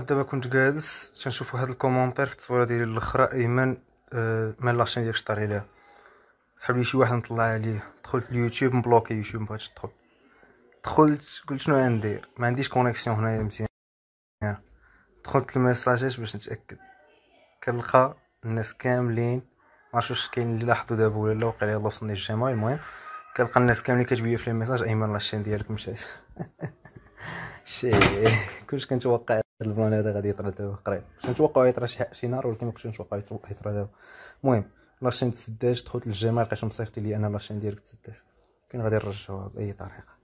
دابا كنت جالس تنشوف واحد الكومونتير في التصويره ديالي الاخرى ايمن آه مال لاشين ديالك شطر عليها سحب لي شي واحد نطلع عليه دخلت اليوتيوب مبلوكي يوتيوب مبغاتش تدخل دخلت قلت شنو غندير ما عنديش كونيكسيون هنايا مزيان دخلت الميساجات باش نتاكد كنلقى الناس كاملين ما واش كاين اللي لاحظوا دابا ولا لا وقيلا يلاه وصلني الجماعه المهم كنلقى الناس كاملين كتبيا في لي ميساج ايمن لاشين ديالك مشات شي كلش كنتوقع هاد البلان هذا غادي يطرى دابا قريب كنت نتوقعو يطرى شي نهار ولكن ما كنتش نتوقعو يطرى دابا المهم لاشين تسداش دخلت للجامع لقيتهم صيفطي لي انا لاشين ديالك تسداش كاين غادي نرجعوها باي طريقه